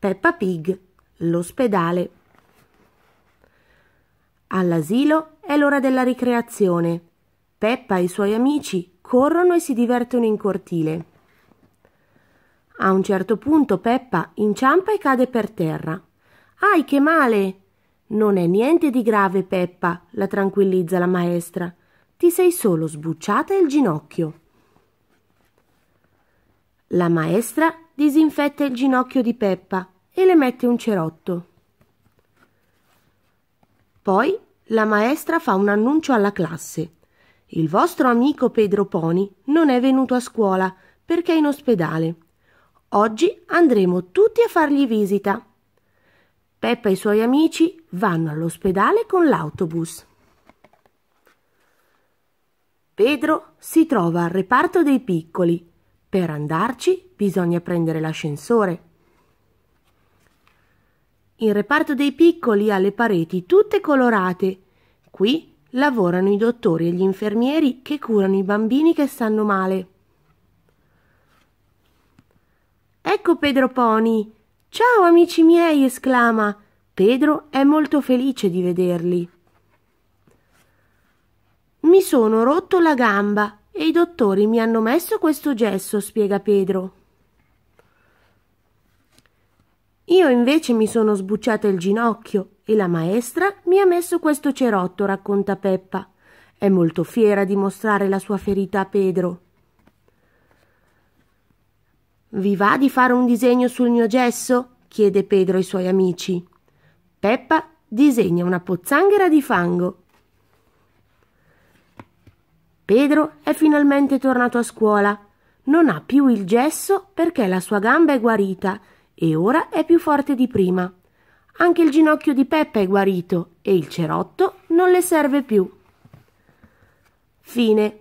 Peppa Pig, l'ospedale. All'asilo è l'ora della ricreazione. Peppa e i suoi amici corrono e si divertono in cortile. A un certo punto Peppa inciampa e cade per terra. Ai che male! Non è niente di grave, Peppa, la tranquillizza la maestra. Ti sei solo sbucciata il ginocchio. La maestra disinfetta il ginocchio di Peppa e le mette un cerotto. Poi la maestra fa un annuncio alla classe. Il vostro amico Pedro Poni non è venuto a scuola perché è in ospedale. Oggi andremo tutti a fargli visita. Peppa e i suoi amici vanno all'ospedale con l'autobus. Pedro si trova al reparto dei piccoli per andarci bisogna prendere l'ascensore. Il reparto dei piccoli ha le pareti tutte colorate. Qui lavorano i dottori e gli infermieri che curano i bambini che stanno male. Ecco Pedro Poni. Ciao amici miei, esclama. Pedro è molto felice di vederli. Mi sono rotto la gamba, e i dottori mi hanno messo questo gesso, spiega Pedro. Io invece mi sono sbucciata il ginocchio e la maestra mi ha messo questo cerotto, racconta Peppa. È molto fiera di mostrare la sua ferita a Pedro. Vi va di fare un disegno sul mio gesso? chiede Pedro ai suoi amici. Peppa disegna una pozzanghera di fango Pedro è finalmente tornato a scuola. Non ha più il gesso perché la sua gamba è guarita e ora è più forte di prima. Anche il ginocchio di Peppa è guarito e il cerotto non le serve più. Fine.